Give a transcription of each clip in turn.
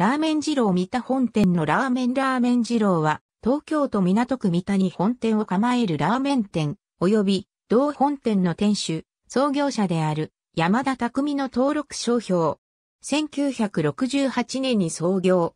ラーメン二郎三田本店のラーメンラーメン二郎は、東京都港区三田に本店を構えるラーメン店、及び同本店の店主、創業者である山田匠の登録商標。1968年に創業。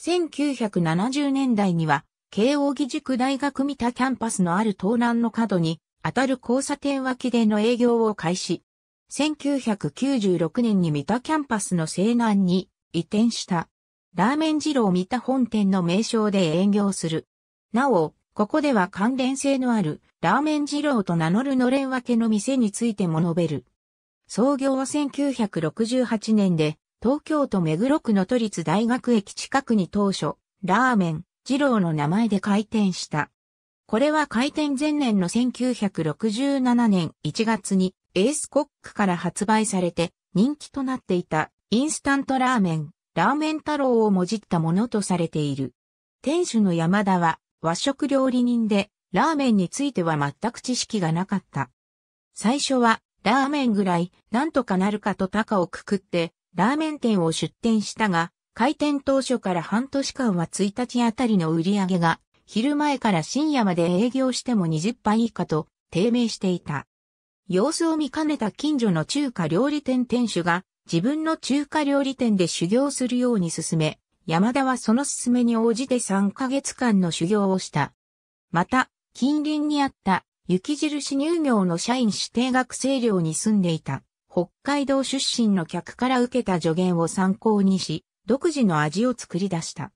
1970年代には、慶応義塾大学三田キャンパスのある東南の角に、あたる交差点脇での営業を開始。1996年に三田キャンパスの西南に移転した。ラーメン二郎三田本店の名称で営業する。なお、ここでは関連性のあるラーメン二郎と名乗るのれん分けの店についても述べる。創業は1968年で、東京都目黒区の都立大学駅近くに当初、ラーメン、二郎の名前で開店した。これは開店前年の1967年1月にエースコックから発売されて人気となっていたインスタントラーメンラーメン太郎をもじったものとされている。店主の山田は和食料理人で、ラーメンについては全く知識がなかった。最初は、ラーメンぐらい、なんとかなるかと高をくくって、ラーメン店を出店したが、開店当初から半年間は1日あたりの売り上げが、昼前から深夜まで営業しても20杯以下と、低迷していた。様子を見かねた近所の中華料理店店主が、自分の中華料理店で修行するように勧め、山田はその勧めに応じて3ヶ月間の修行をした。また、近隣にあった雪印乳業の社員指定学生寮に住んでいた北海道出身の客から受けた助言を参考にし、独自の味を作り出した。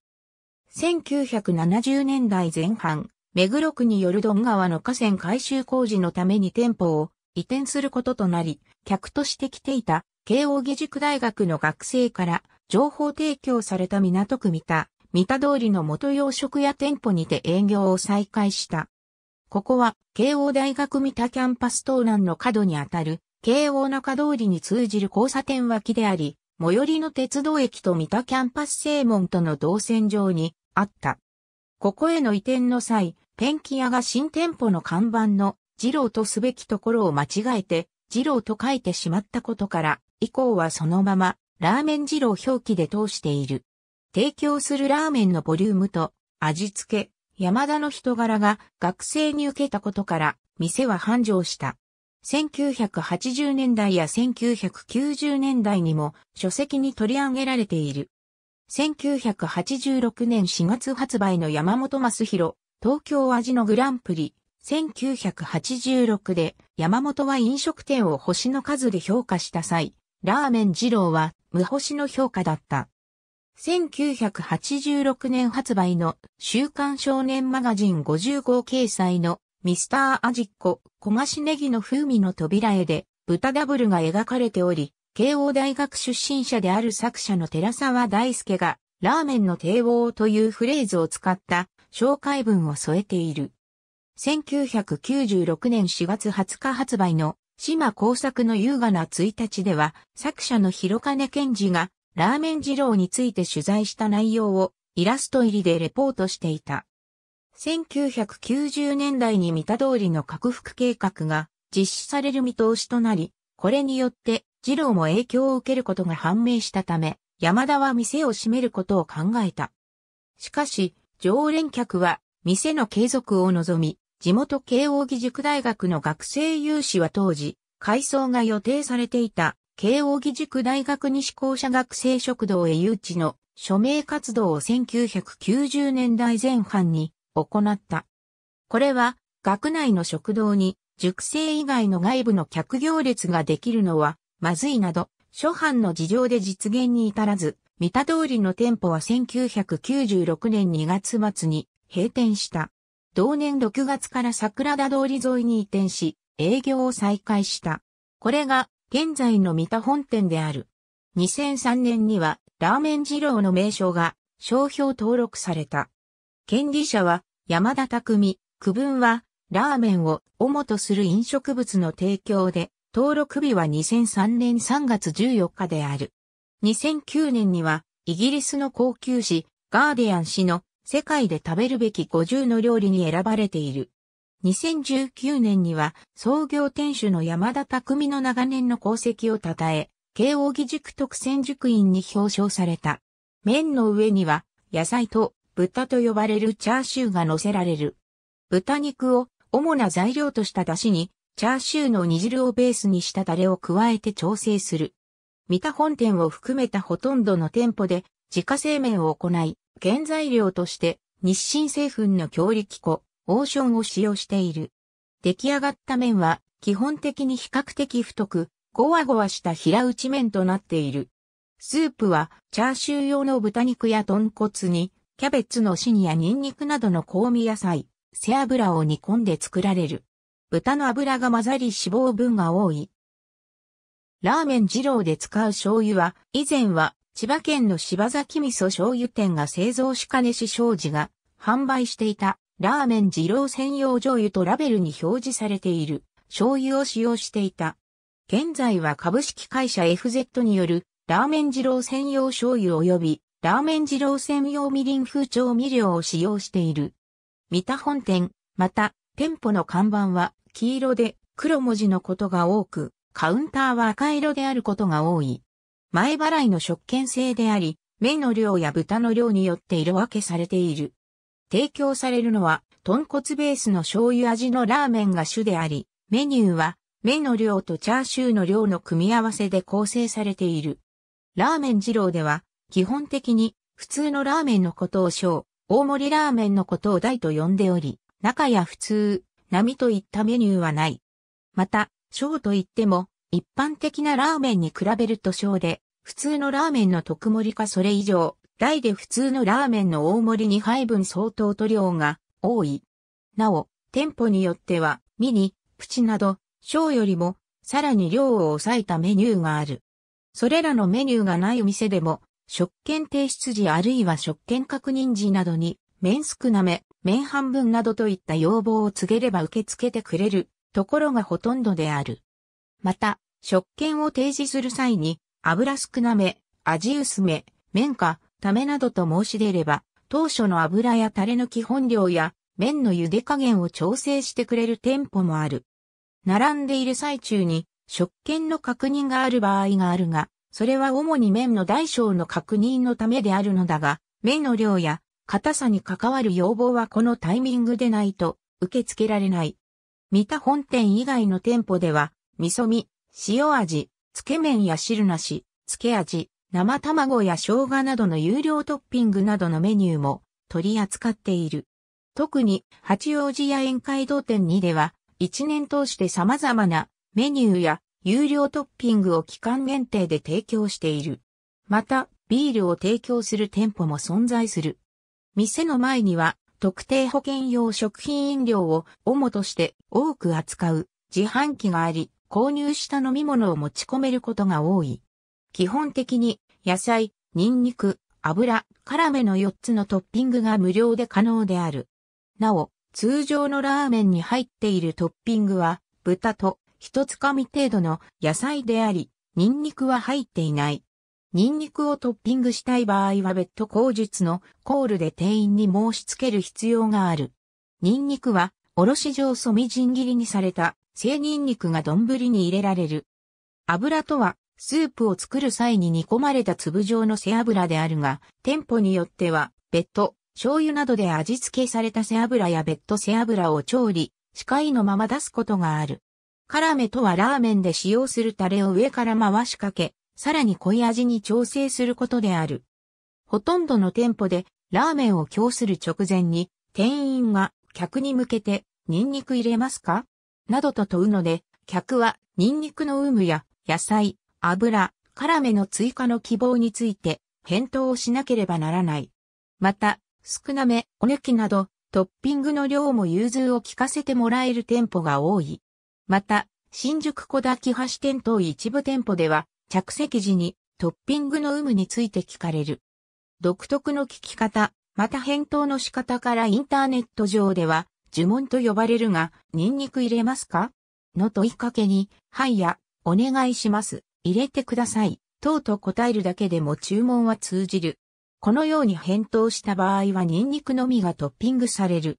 1970年代前半、目黒区によるドン川の河川改修工事のために店舗を移転することとなり、客として来ていた慶應義塾大学の学生から情報提供された港区三田、三田通りの元洋食屋店舗にて営業を再開した。ここは、慶応大学三田キャンパス東南の角にあたる、慶応中通りに通じる交差点脇であり、最寄りの鉄道駅と三田キャンパス正門との動線上にあった。ここへの移転の際、ペンキ屋が新店舗の看板の、二郎とすべきところを間違えて、二郎と書いてしまったことから、以降はそのまま、ラーメン二郎表記で通している。提供するラーメンのボリュームと味付け、山田の人柄が学生に受けたことから、店は繁盛した。1980年代や1990年代にも書籍に取り上げられている。1986年4月発売の山本正宏、東京味のグランプリ、1986で山本は飲食店を星の数で評価した際、ラーメン二郎は無星の評価だった。1986年発売の週刊少年マガジン50号掲載のミスターアジッコ焦がしネギの風味の扉絵で豚ダブルが描かれており、慶応大学出身者である作者の寺沢大輔がラーメンの帝王というフレーズを使った紹介文を添えている。1996年4月20日発売の島工作の優雅な1日では、作者の広金健二が、ラーメン二郎について取材した内容を、イラスト入りでレポートしていた。1990年代に見た通りの拡幅計画が実施される見通しとなり、これによって二郎も影響を受けることが判明したため、山田は店を閉めることを考えた。しかし、常連客は店の継続を望み、地元慶応義塾大学の学生有志は当時、改装が予定されていた慶応義塾大学西校舎学生食堂へ誘致の署名活動を1990年代前半に行った。これは学内の食堂に塾生以外の外部の客行列ができるのはまずいなど、諸般の事情で実現に至らず、見た通りの店舗は1996年2月末に閉店した。同年6月から桜田通り沿いに移転し、営業を再開した。これが、現在の三田本店である。2003年には、ラーメン二郎の名称が、商標登録された。権利者は、山田匠、区分は、ラーメンを主とする飲食物の提供で、登録日は2003年3月14日である。2009年には、イギリスの高級紙、ガーディアン紙の世界で食べるべき50の料理に選ばれている。2019年には創業店主の山田匠の長年の功績を称え、慶応義塾特選塾員に表彰された。麺の上には野菜と豚と呼ばれるチャーシューが乗せられる。豚肉を主な材料とした出汁に、チャーシューの煮汁をベースにしたタレを加えて調整する。三田本店を含めたほとんどの店舗で自家製麺を行い、原材料として日清製粉の強力粉、オーションを使用している。出来上がった麺は基本的に比較的太く、ゴワゴワした平打ち麺となっている。スープはチャーシュー用の豚肉や豚骨に、キャベツの芯やニンニクなどの香味野菜、背脂を煮込んで作られる。豚の脂が混ざり脂肪分が多い。ラーメン二郎で使う醤油は、以前は千葉県の柴崎味噌醤油店が製造し金子商事が販売していたラーメン二郎専用醤油とラベルに表示されている醤油を使用していた。現在は株式会社 FZ によるラーメン二郎専用醤油及びラーメン二郎専用みりん風調味料を使用している。三田本店、また店舗の看板は黄色で黒文字のことが多く、カウンターは赤色であることが多い。前払いの食券制であり、麺の量や豚の量によって色分けされている。提供されるのは、豚骨ベースの醤油味のラーメンが主であり、メニューは、麺の量とチャーシューの量の組み合わせで構成されている。ラーメン二郎では、基本的に、普通のラーメンのことを小、大盛りラーメンのことを大と呼んでおり、中や普通、並といったメニューはない。また、小といっても、一般的なラーメンに比べると小で、普通のラーメンの特盛かそれ以上、大で普通のラーメンの大盛り2杯分相当と量が多い。なお、店舗によっては、ミニ、プチなど、小よりも、さらに量を抑えたメニューがある。それらのメニューがないお店でも、食券提出時あるいは食券確認時などに、麺少なめ、麺半分などといった要望を告げれば受け付けてくれるところがほとんどである。また、食券を提示する際に、油少なめ、味薄め、麺か、ためなどと申し出れば、当初の油やタレの基本量や、麺の茹で加減を調整してくれる店舗もある。並んでいる最中に、食券の確認がある場合があるが、それは主に麺の大小の確認のためであるのだが、麺の量や硬さに関わる要望はこのタイミングでないと受け付けられない。三田本店以外の店舗では、味噌味、塩味、つけ麺や汁なし、つけ味、生卵や生姜などの有料トッピングなどのメニューも取り扱っている。特に八王子や宴会堂店にでは一年通して様々なメニューや有料トッピングを期間限定で提供している。またビールを提供する店舗も存在する。店の前には特定保険用食品飲料を主として多く扱う自販機があり、購入した飲み物を持ち込めることが多い。基本的に野菜、ニンニク、油、辛めの4つのトッピングが無料で可能である。なお、通常のラーメンに入っているトッピングは、豚と一つかみ程度の野菜であり、ニンニクは入っていない。ニンニクをトッピングしたい場合は別途口述のコールで店員に申し付ける必要がある。ニンニクは、おろし状素みじん切りにされた生ニンニクが丼に入れられる。油とは、スープを作る際に煮込まれた粒状の背油であるが、店舗によっては、別途、醤油などで味付けされた背油や別途背油を調理、視界のまま出すことがある。辛めとはラーメンで使用するタレを上から回しかけ、さらに濃い味に調整することである。ほとんどの店舗で、ラーメンを供する直前に、店員が客に向けて、ニンニク入れますかなどと問うので、客はニンニクの有無や野菜、油、辛めの追加の希望について返答をしなければならない。また、少なめ、お抜きなど、トッピングの量も融通を聞かせてもらえる店舗が多い。また、新宿小田木橋店等一部店舗では、着席時にトッピングの有無について聞かれる。独特の聞き方、また返答の仕方からインターネット上では、呪文と呼ばれるが、ニンニク入れますかの問いかけに、はいや、お願いします。入れてください。等と答えるだけでも注文は通じる。このように返答した場合はニンニクのみがトッピングされる。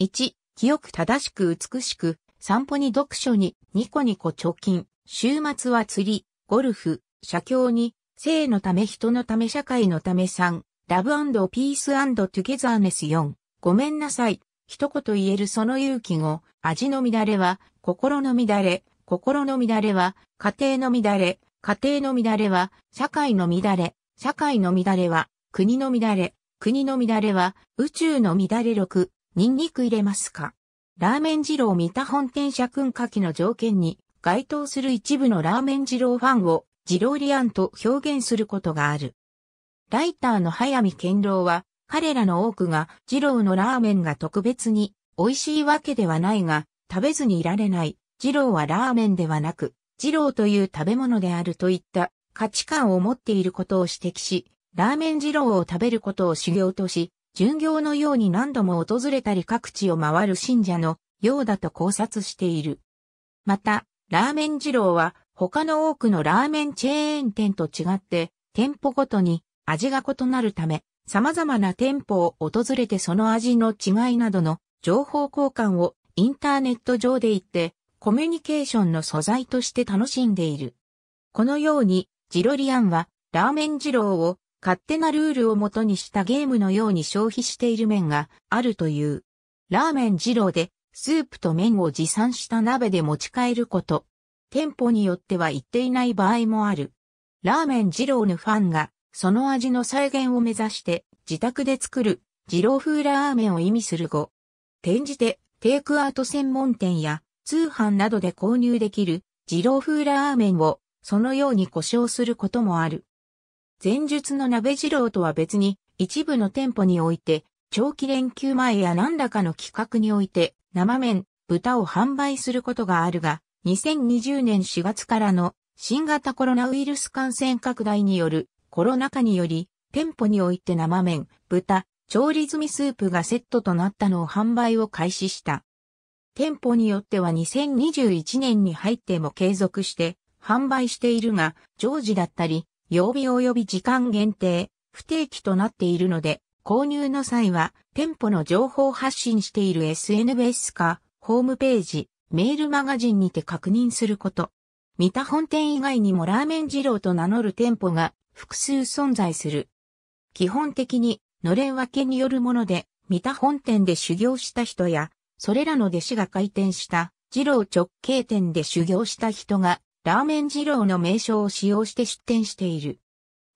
1、清く正しく美しく、散歩に読書に、ニコニコ貯金、週末は釣り、ゴルフ、写経に、生のため人のため社会のため3、ラブピーストゥゲザーネス4、ごめんなさい、一言言えるその勇気語、味の乱れは、心の乱れ、心の乱れは、家庭の乱れ、家庭の乱れは、社会の乱れ、社会の乱れは、国の乱れ、国の乱れは、宇宙の乱れ六、ニンニク入れますかラーメン二郎三田本店社訓下記の条件に、該当する一部のラーメン二郎ファンを、二郎リアンと表現することがある。ライターの早見健郎は、彼らの多くが、二郎のラーメンが特別に美味しいわけではないが、食べずにいられない。二郎はラーメンではなく、二郎という食べ物であるといった価値観を持っていることを指摘し、ラーメン二郎を食べることを修行とし、巡業のように何度も訪れたり各地を回る信者のようだと考察している。また、ラーメン二郎は他の多くのラーメンチェーン店と違って店舗ごとに味が異なるため様々な店舗を訪れてその味の違いなどの情報交換をインターネット上で言って、コミュニケーションの素材として楽しんでいる。このように、ジロリアンは、ラーメン二郎を勝手なルールをもとにしたゲームのように消費している面があるという。ラーメン二郎で、スープと麺を持参した鍋で持ち帰ること。店舗によっては行っていない場合もある。ラーメン二郎のファンがその味の再現を目指して自宅で作る二郎風ラーメンを意味する語。転じてテイクアウト専門店や通販などで購入できる二郎風ラーメンをそのように故障することもある。前述の鍋二郎とは別に一部の店舗において長期連休前や何らかの企画において生麺、豚を販売することがあるが、2020年4月からの新型コロナウイルス感染拡大によるコロナ禍により、店舗において生麺、豚、調理済みスープがセットとなったのを販売を開始した。店舗によっては2021年に入っても継続して販売しているが、常時だったり、曜日及び時間限定、不定期となっているので、購入の際は店舗の情報発信している SNS か、ホームページ、メールマガジンにて確認すること。三田本店以外にもラーメン二郎と名乗る店舗が複数存在する。基本的に、のれん分けによるもので、三田本店で修行した人や、それらの弟子が開店した、二郎直径店で修行した人が、ラーメン二郎の名称を使用して出店している。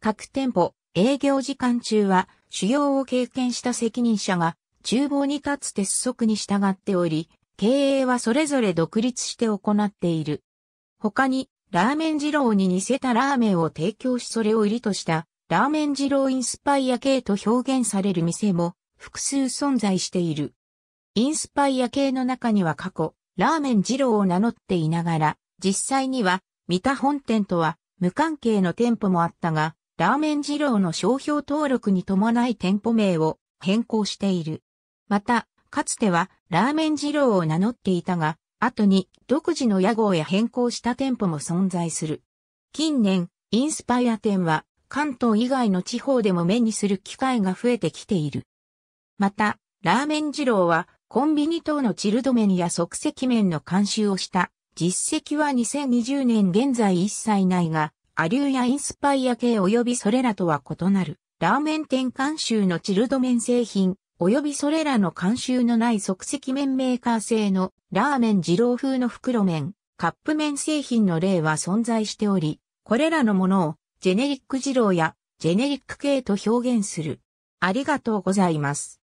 各店舗、営業時間中は、修行を経験した責任者が、厨房に立つ鉄則に従っており、経営はそれぞれ独立して行っている。他に、ラーメン二郎に似せたラーメンを提供しそれを売りとしたラーメン二郎インスパイア系と表現される店も複数存在している。インスパイア系の中には過去、ラーメン二郎を名乗っていながら、実際には、三田本店とは無関係の店舗もあったが、ラーメン二郎の商標登録に伴い店舗名を変更している。また、かつてはラーメン二郎を名乗っていたが、後に独自の屋号や変更した店舗も存在する。近年、インスパイア店は関東以外の地方でも目にする機会が増えてきている。また、ラーメン二郎はコンビニ等のチルド麺や即席麺の監修をした実績は2020年現在一切ないが、アリューやインスパイア系及びそれらとは異なるラーメン店監修のチルド麺製品、及びそれらの慣習のない即席麺メーカー製のラーメン二郎風の袋麺、カップ麺製品の例は存在しており、これらのものをジェネリック二郎やジェネリック系と表現する。ありがとうございます。